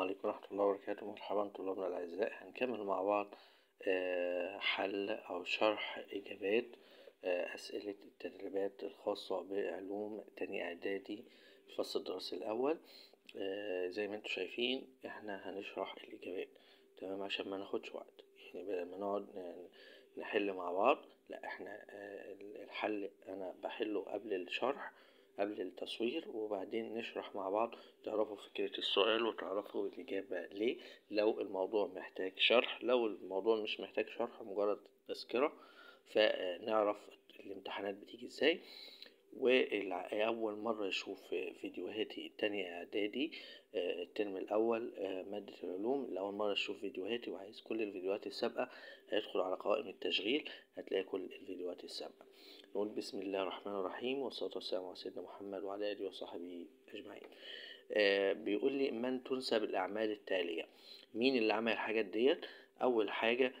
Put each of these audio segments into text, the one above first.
السلام عليكم ورحمة الله وبركاته مرحبا طلابنا الأعزاء هنكمل مع بعض آه، حل أو شرح إجابات آه، أسئلة التدريبات الخاصة بعلوم تاني إعدادي الفصل الدراسي الأول آه، زي ما انتم شايفين احنا هنشرح الإجابات تمام عشان ما ناخدش وقت يعني بدل ما نقعد نحل مع بعض لا احنا الحل أنا بحله قبل الشرح قبل التصوير وبعدين نشرح مع بعض تعرفوا فكرة السؤال وتعرفوا الإجابة ليه لو الموضوع محتاج شرح لو الموضوع مش محتاج شرح مجرد تذكرة فنعرف الامتحانات بتيجي ازاي وأول مرة يشوف فيديوهاتي التانية إعدادي آه، الترم الأول آه، مادة العلوم لأول مرة يشوف فيديوهاتي وعايز كل الفيديوهات السابقة هيدخل على قوائم التشغيل هتلاقي كل الفيديوهات السابقة نقول بسم الله الرحمن الرحيم والصلاة والسلام على سيدنا محمد وعلى آله وصحبه أجمعين آه بيقول لي من تنسب الأعمال التالية مين اللي عمل الحاجات ديت أول حاجة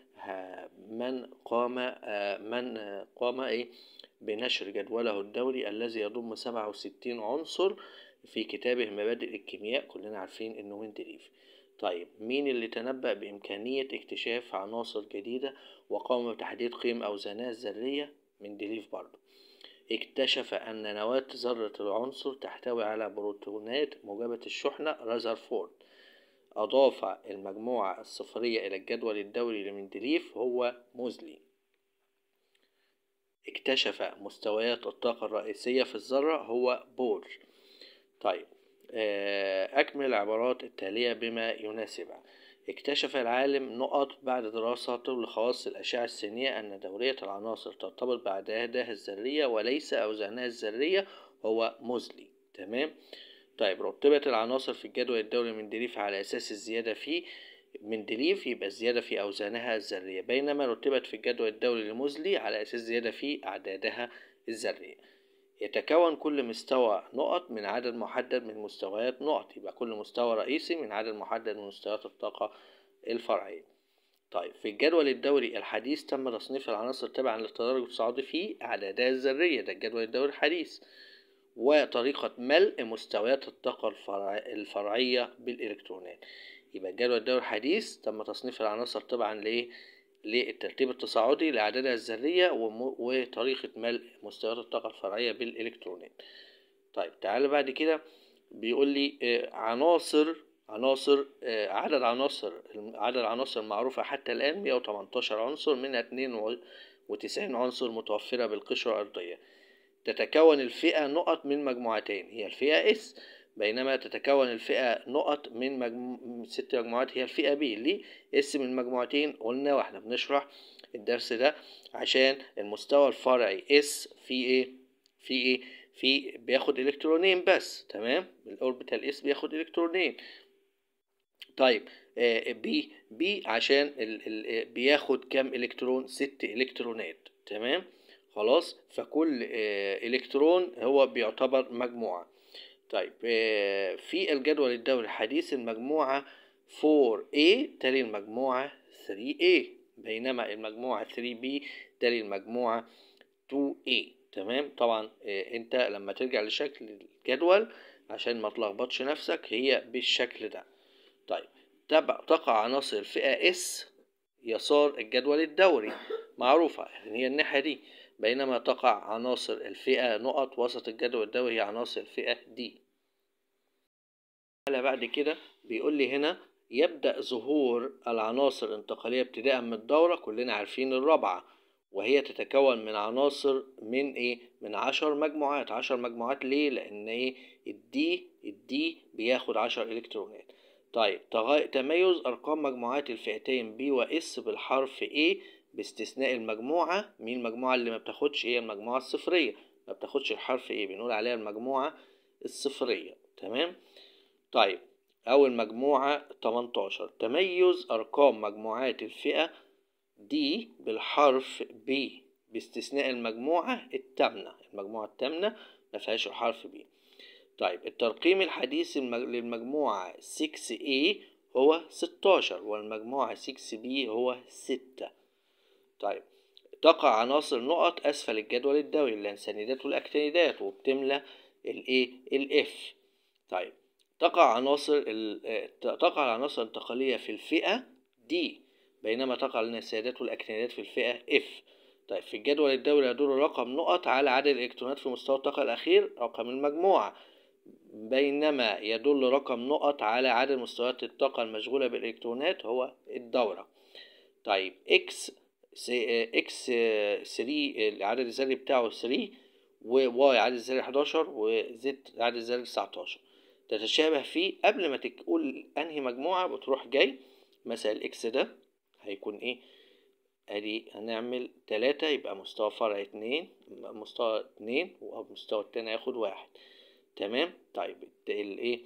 من قام آه من قام إيه بنشر جدوله الدوري الذي يضم 67 عنصر في كتابه مبادئ الكيمياء كلنا عارفين إنه وينت ليف طيب مين اللي تنبأ بإمكانية اكتشاف عناصر جديدة وقام بتحديد قيم أوزانها الذرية من ديليف برضو اكتشف أن نواة ذرة العنصر تحتوي على بروتونات موجبة الشحنة رازرفورد أضاف المجموعة الصفرية إلى الجدول الدوري لمندليف هو موزلي اكتشف مستويات الطاقة الرئيسية في الذرة هو بور طيب آه، أكمل العبارات التالية بما يناسبها اكتشف العالم نقط بعد دراسته لخواص الأشعة السينية أن دورية العناصر ترتبط بأعدادها الذرية وليس أوزانها الذرية هو مزلي تمام طيب رتبت العناصر في الجدول الدوري مندليف على أساس الزيادة من مندليف يبقى الزيادة في أوزانها الذرية بينما رتبت في الجدول الدوري لمزلي على أساس زيادة في أعدادها الذرية يتكون كل مستوى نقط من عدد محدد من مستويات نقط يبقى كل مستوى رئيسي من عدد محدد من مستويات الطاقة الفرعية طيب في الجدول الدوري الحديث تم تصنيف العناصر تبعا للتدرج الصعودي في أعدادها الذرية ده الجدول الدوري الحديث وطريقة ملء مستويات الطاقة الفرعية بالإلكترونات يبقى الجدول الدوري الحديث تم تصنيف العناصر تبعا لإيه للترتيب التصاعدي لأعدادها الذرية وطريقة ملء مستويات الطاقة الفرعية بالإلكترونات طيب تعال بعد كده بيقول لي آه، عناصر عناصر آه، عدد عناصر عدد عناصر المعروفة حتى الآن 118 عنصر منها 92 عنصر متوفرة بالقشرة الأرضية تتكون الفئة نقط من مجموعتين هي الفئة S بينما تتكون الفئة نقط من مجمو... ست مجموعات هي الفئة ليه؟ اس اسم المجموعتين قلنا واحنا بنشرح الدرس ده عشان المستوى الفرعي اس في ايه في ايه في بياخد الكترونين بس تمام الاوربيتال اس بياخد الكترونين طيب آه بي بي عشان ال ال آه، بياخد كام الكترون ست الكترونات تمام خلاص فكل آه، الكترون هو بيعتبر مجموعه طيب آه، في الجدول الدوري الحديث المجموعة 4A تلي المجموعة 3A بينما المجموعة 3B تلي المجموعة 2A تمام طبعا آه، انت لما ترجع لشكل الجدول عشان ما تلخبطش نفسك هي بالشكل ده طيب تبع تقع عناصر فئة S يسار الجدول الدوري معروفة يعني هي الناحية دي بينما تقع عناصر الفئة نقط وسط الجدول الدوري هي عناصر الفئة دي بعد كده بيقول لي هنا يبدأ ظهور العناصر الانتقالية ابتداء من الدورة كلنا عارفين الرابعة وهي تتكون من عناصر من ايه من عشر مجموعات عشر مجموعات ليه لان ايه الدي الدي بياخد عشر الكترونات طيب تميز ارقام مجموعات الفئتين بي واس بالحرف A باستثناء المجموعة مين المجموعة اللي ما بتاخدش هي المجموعة الصفرية ما بتاخدش الحرف ايه بنقول عليها المجموعة الصفرية تمام طيب أو المجموعة 18 تميز أرقام مجموعات الفئة دي بالحرف ب باستثناء المجموعة التامنة المجموعة التامنة ما فيهاش الحرف ب طيب الترقيم الحديث للمجموعة 6A هو 16 والمجموعة 6B هو 6 طيب تقع عناصر نقط أسفل الجدول الدوري اللانسانيدات والأكتينيدات وبتملى الإيه الإف طيب تقع عناصر آه، تقع العناصر الانتقالية في الفئة دي بينما تقع السندات والأكتينيدات في الفئة اف طيب في الجدول الدوري يدور رقم نقط على عدد الإلكترونات في مستوى الطاقة الأخير رقم المجموعة بينما يدل رقم نقط على عدد مستويات الطاقة المشغولة بالإلكترونات هو الدورة طيب اكس آه، اكس 3 آه، العدد الذري بتاعه 3 وواي عدد الذري 11 وزد عدد الذري 19 تتشابه فيه قبل ما تقول انهي مجموعه بتروح جاي مثلا الاكس ده هيكون ايه ادي هنعمل تلاتة يبقى مستوى فرع اتنين مستوى اتنين والمستوى التاني هياخد واحد تمام طيب الايه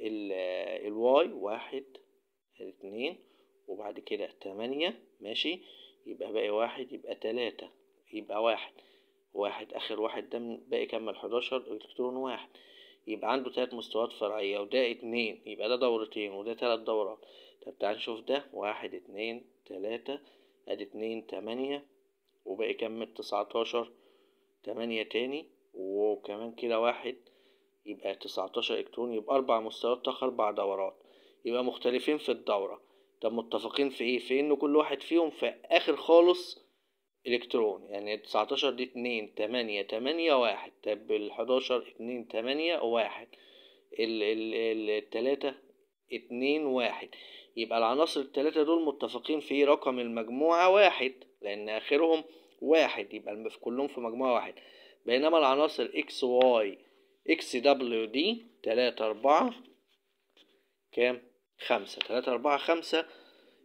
آه، الواي واحد اتنين وبعد كده تمانية ماشي يبقى باقي واحد يبقى تلاتة يبقى واحد واحد آخر واحد ده باقي كمل حداشر إلكترون واحد يبقى عنده تلات مستويات فرعية وده اتنين يبقى ده دورتين وده تلات دورات طب تعال نشوف ده واحد اتنين تلاتة ادي اتنين تمانية وباقي كمل تسعتاشر تمانية تاني وكمان كده واحد يبقى تسعتاشر إلكترون يبقى أربع مستويات تاخد أربع دورات يبقى مختلفين في الدورة طب متفقين في ايه في ان كل واحد فيهم في اخر خالص الكترون يعني 19 دي 2 8 8 1 طب ال 11 2 8 1 ال 3 2 1 يبقى العناصر الثلاثة دول متفقين في رقم المجموعة واحد لأن آخرهم واحد يبقى في كلهم في مجموعة واحد بينما العناصر اكس واي اكس دبليو دي 3 4 كام خمسة تلاتة أربعة خمسة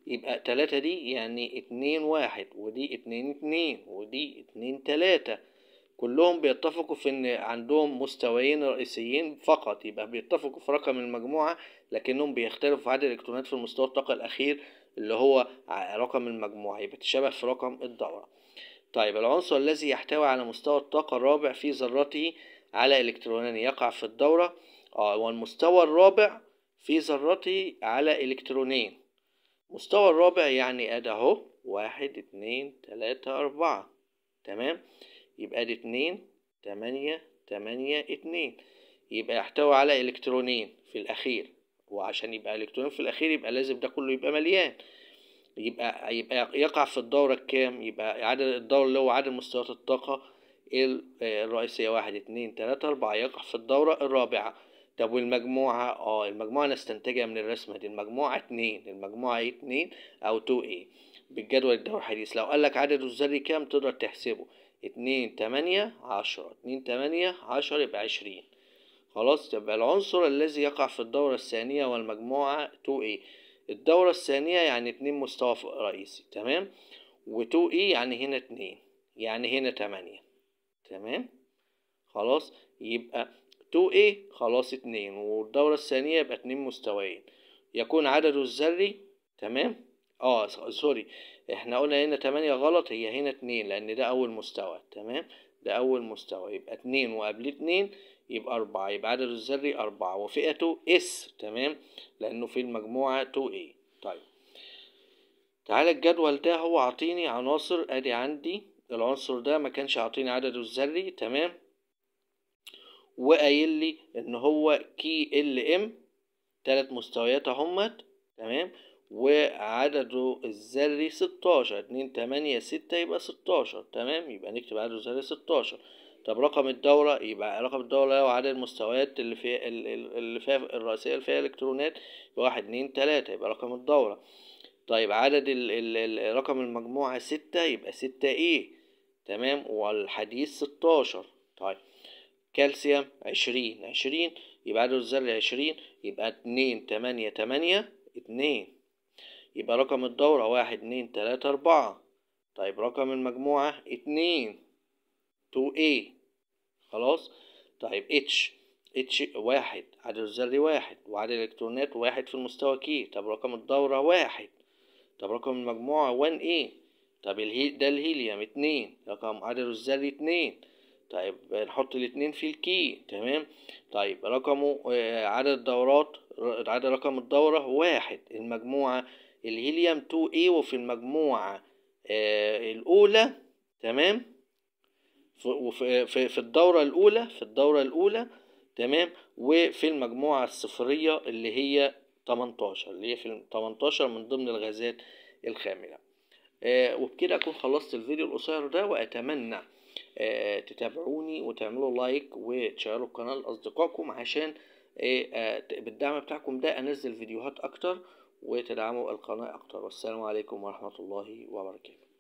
يبقى تلاتة دي يعني اتنين واحد ودي اتنين اتنين ودي اتنين تلاتة كلهم بيتفقوا في ان عندهم مستويين رئيسيين فقط يبقى بيتفقوا في رقم المجموعة لكنهم بيختلفوا في عدد الالكترونات في المستوى الطاقة الاخير اللي هو رقم المجموعة يبقى تشابه في رقم الدورة طيب العنصر الذي يحتوي على مستوى الطاقة الرابع في ذرته على إلكترونين يقع في الدورة آه، والمستوى الرابع في ذرتي على إلكترونين مستوى الرابع يعني أدي أهو واحد اتنين تلاتة أربعة تمام يبقى أدي اتنين تمانية تمانية اتنين يبقى يحتوي على إلكترونين في الأخير وعشان يبقى إلكترون في الأخير يبقى لازم ده كله يبقى مليان يبقى يبقى يقع في الدورة الكام يبقى عدد الدورة اللي هو عدد مستويات الطاقة آه، الرئيسية واحد اتنين تلاتة أربعة يقع في الدورة الرابعة طب والمجموعة اه المجموعة نستنتجها من الرسمة دي المجموعة اتنين المجموعة ايه اتنين او تو ايه بالجدول الدوري الحديث لو قالك عدده الذري كام تقدر تحسبه اتنين تمانية عشرة اتنين تمانية عشرة يبقى عشرين خلاص يبقى العنصر الذي يقع في الدورة الثانية تو ايه الدورة الثانية يعني اتنين مستوى رئيسي تمام و ايه يعني هنا اتنين يعني هنا تمانية تمام خلاص يبقى 2 a ايه؟ خلاص اتنين والدورة الثانية يبقى اتنين مستويين يكون عدده الذري تمام اه سوري احنا قلنا هنا تمانية غلط هي هنا اتنين لان ده اول مستوى تمام ده اول مستوى يبقى اتنين وقبل اتنين يبقى أربعة يبقى عدد الذري أربعة وفئته اس تمام لأنه في المجموعة 2A ايه. طيب تعالى الجدول ده هو عطيني عناصر ادي عندي العنصر ده ما كانش عطيني عدده الذري تمام وقايل لي ان هو كي ال ام تلات مستويات اهمت تمام وعدده الذري ستاشر اتنين تمانية ستة يبقى ستاشر تمام يبقى نكتب عدده الذري ستاشر طب رقم الدورة يبقى رقم الدورة لو عدد المستويات اللي فيها اللي فيها الرئيسية اللي فيها الكترونات واحد اتنين تلاتة يبقى رقم الدورة طيب عدد ال ال ال رقم المجموعة ستة يبقى ستة ايه تمام والحديث ستاشر طيب كالسيوم عشرين عشرين يبقى عدد الذري عشرين يبقى اتنين تمانية تمانية اتنين يبقى رقم الدورة واحد اتنين تلاتة أربعة طيب رقم المجموعة اتنين تو اي خلاص طيب اتش اتش واحد عدد الذري واحد وعدد الالكترونات واحد في المستوى كي طب رقم الدورة واحد طب رقم المجموعة 1 ايه طب الهي ده الهيليوم اتنين رقم عدد الذري اتنين طيب نحط الاتنين في الكي تمام طيب رقمه آه، عدد دورات عدد رقم الدورة واحد المجموعة الهيليوم 2 a وفي المجموعة آه، الأولى تمام في, في الدورة الأولى في الدورة الأولى تمام وفي المجموعة الصفرية اللي هي 18 اللي هي في 18 من ضمن الغازات الخاملة آه، وبكده أكون خلصت الفيديو القصير ده وأتمنى آه، تتابعوني وتعملوا لايك وتشيروا القناة لأصدقائكم عشان آه، آه، بالدعم بتاعكم ده أنزل فيديوهات أكتر وتدعموا القناة أكتر والسلام عليكم ورحمة الله وبركاته